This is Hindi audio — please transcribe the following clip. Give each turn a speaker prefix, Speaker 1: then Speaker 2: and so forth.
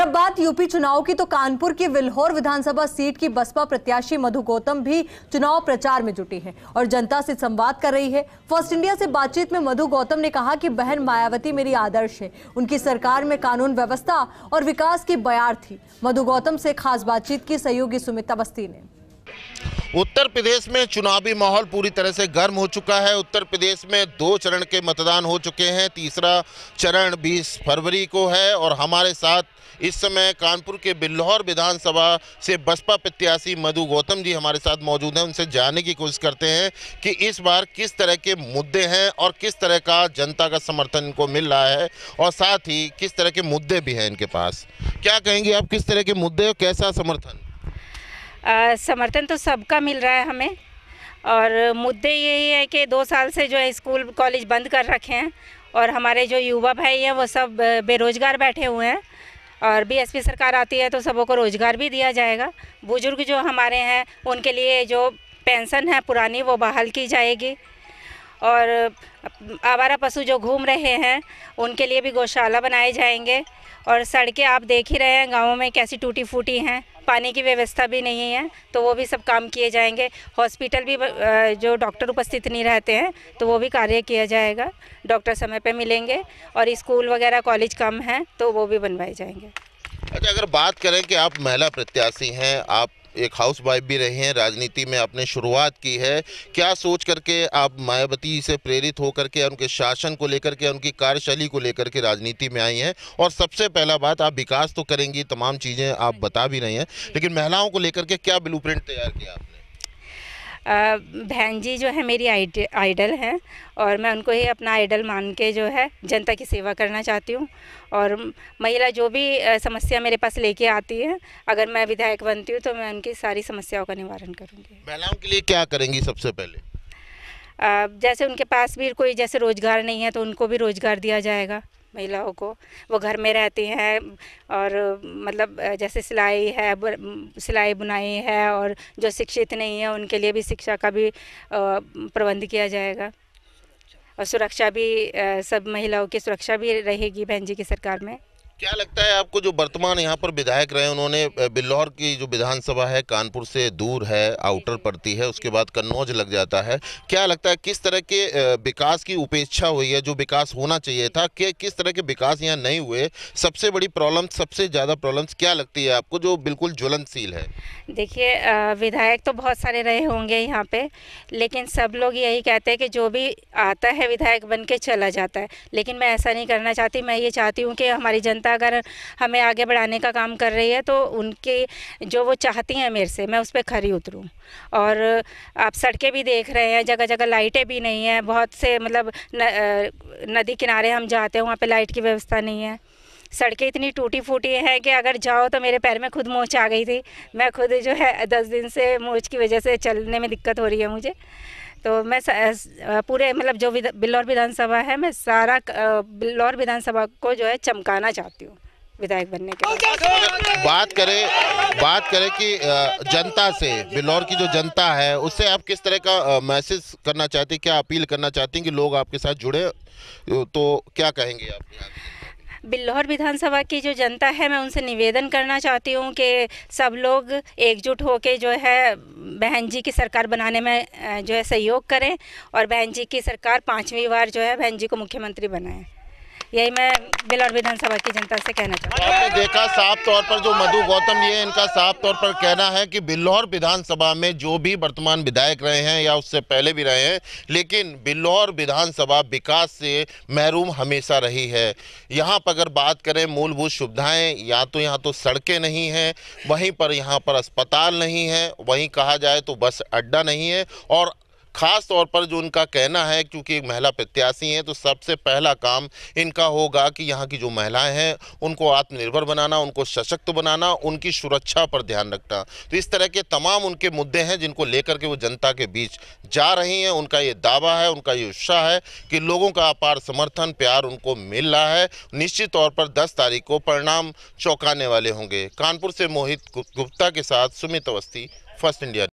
Speaker 1: अब बात यूपी चुनाव की तो कानपुर की विल्होर विधानसभा सीट की बसपा प्रत्याशी मधु गौतम भी चुनाव प्रचार में जुटी हैं और जनता से संवाद कर रही है फर्स्ट इंडिया से बातचीत में मधु गौतम ने कहा कि बहन मायावती मेरी आदर्श है उनकी सरकार में कानून व्यवस्था और विकास की बयार थी मधु गौतम से खास बातचीत की सहयोगी सुमित अवस्थी ने
Speaker 2: उत्तर प्रदेश में चुनावी माहौल पूरी तरह से गर्म हो चुका है उत्तर प्रदेश में दो चरण के मतदान हो चुके हैं तीसरा चरण 20 फरवरी को है और हमारे साथ इस समय कानपुर के बिल्लौर विधानसभा से बसपा प्रत्याशी मधु गौतम जी हमारे साथ मौजूद हैं उनसे जानने की कोशिश करते हैं कि इस बार किस तरह के मुद्दे हैं और किस तरह का जनता का समर्थन इनको मिल रहा है और साथ ही किस तरह के मुद्दे भी हैं इनके पास क्या कहेंगे आप किस तरह के मुद्दे और कैसा समर्थन आ, समर्थन तो सबका
Speaker 1: मिल रहा है हमें और मुद्दे यही है कि दो साल से जो है स्कूल कॉलेज बंद कर रखे हैं और हमारे जो युवा भाई हैं वो सब बेरोज़गार बैठे हुए हैं और बीएसपी सरकार आती है तो सबों को रोज़गार भी दिया जाएगा बुज़ुर्ग जो हमारे हैं उनके लिए जो पेंशन है पुरानी वो बहाल की जाएगी और आवारा पशु जो घूम रहे हैं उनके लिए भी गौशाला बनाए जाएंगे और सड़कें आप देख ही रहे हैं गाँवों में कैसी टूटी फूटी हैं पानी की व्यवस्था भी नहीं है तो वो भी सब काम किए जाएंगे हॉस्पिटल भी जो डॉक्टर उपस्थित नहीं रहते हैं तो वो भी कार्य किया जाएगा डॉक्टर समय पे मिलेंगे और स्कूल वगैरह कॉलेज कम है तो वो भी बनवाए जाएंगे
Speaker 2: अच्छा अगर बात करें कि आप महिला प्रत्याशी हैं आप एक हाउस वाइफ भी रहे हैं राजनीति में आपने शुरुआत की है क्या सोच करके आप मायावती से प्रेरित होकर के उनके शासन को लेकर के उनकी कार्यशैली को लेकर के राजनीति में आई हैं और सबसे पहला बात आप विकास तो करेंगी तमाम चीज़ें आप बता भी रही हैं लेकिन महिलाओं को लेकर के क्या ब्लू तैयार किया आपने
Speaker 1: बहन जी जो है मेरी आइडल हैं और मैं उनको ही अपना आइडल मान के जो है जनता की सेवा करना चाहती हूँ और महिला जो भी समस्या मेरे पास लेके आती है अगर मैं विधायक बनती हूँ तो मैं उनकी सारी समस्याओं का निवारण करूँगी
Speaker 2: महिलाओं के लिए क्या करेंगी सबसे पहले
Speaker 1: जैसे उनके पास भी कोई जैसे रोज़गार नहीं है तो उनको भी रोज़गार दिया जाएगा महिलाओं को वो घर में रहती हैं और मतलब जैसे सिलाई है सिलाई बुनाई है और जो शिक्षित नहीं है उनके लिए भी शिक्षा का भी प्रबंध किया जाएगा और सुरक्षा भी सब महिलाओं की सुरक्षा भी रहेगी बहन जी की सरकार में क्या
Speaker 2: लगता है आपको जो वर्तमान यहाँ पर विधायक रहे उन्होंने बिल्लौर की जो विधानसभा है कानपुर से दूर है आउटर पड़ती है उसके बाद कन्नौज लग जाता है क्या लगता है किस तरह के विकास की उपेक्षा हुई है जो विकास होना चाहिए था कि किस तरह के विकास यहाँ नहीं हुए सबसे बड़ी प्रॉब्लम सबसे ज़्यादा प्रॉब्लम्स क्या लगती है आपको जो बिल्कुल ज्वलनशील है
Speaker 1: देखिए विधायक तो बहुत सारे रहे होंगे यहाँ पर लेकिन सब लोग यही कहते हैं कि जो भी आता है विधायक बन के चला जाता है लेकिन मैं ऐसा नहीं करना चाहती मैं ये चाहती हूँ कि हमारी जनता जनता अगर हमें आगे बढ़ाने का काम कर रही है तो उनके जो वो चाहती हैं मेरे से मैं उस पर खरी उतरूँ और आप सड़कें भी देख रहे हैं जगह जगह लाइटें भी नहीं हैं बहुत से मतलब न, नदी किनारे हम जाते हैं वहाँ पर लाइट की व्यवस्था नहीं है सड़कें इतनी टूटी फूटी हैं कि अगर जाओ तो मेरे पैर में खुद मोच आ गई थी मैं खुद जो है दस दिन से मोच की वजह से चलने में दिक्कत हो रही है मुझे तो मैं पूरे मतलब जो बिल्लौर विधानसभा है मैं सारा बिल्लौर विधानसभा को जो है चमकाना चाहती हूँ विधायक बनने के
Speaker 2: बात करें बात करें कि जनता से बिल्लौर की जो जनता है उससे आप किस तरह का मैसेज करना चाहते हैं क्या अपील करना चाहते हैं कि लोग आपके साथ जुड़े तो क्या कहेंगे आप
Speaker 1: बिल्लौर विधानसभा की जो जनता है मैं उनसे निवेदन करना चाहती हूँ कि सब लोग एकजुट होकर जो है बहन जी की सरकार बनाने में जो है सहयोग करें और बहन जी की सरकार पाँचवीं बार जो है बहन जी को मुख्यमंत्री बनाएं यही मैं बिलौर विधानसभा की जनता से कहना चाहूँगा
Speaker 2: तो आपने देखा साफ तौर पर जो मधु गौतम ये इनका साफ तौर पर कहना है कि बिल्लौर विधानसभा में जो भी वर्तमान विधायक रहे हैं या उससे पहले भी रहे हैं लेकिन बिल्लौर विधानसभा विकास से महरूम हमेशा रही है यहाँ पर अगर बात करें मूलभूत सुविधाएँ या तो यहाँ तो सड़कें नहीं हैं वहीं पर यहाँ पर अस्पताल नहीं है वहीं कहा जाए तो बस अड्डा नहीं है और खास तौर पर जो उनका कहना है क्योंकि एक महिला प्रत्याशी हैं तो सबसे पहला काम इनका होगा कि यहाँ की जो महिलाएं हैं उनको आत्मनिर्भर बनाना उनको सशक्त बनाना उनकी सुरक्षा पर ध्यान रखना तो इस तरह के तमाम उनके मुद्दे हैं जिनको लेकर के वो जनता के बीच जा रही हैं उनका ये दावा है उनका ये उत्साह है कि लोगों का अपार समर्थन प्यार उनको मिल रहा है निश्चित तौर पर दस तारीख को परिणाम चौंकाने वाले होंगे कानपुर से मोहित गुप्ता के साथ सुमित अवस्थी फर्स्ट इंडिया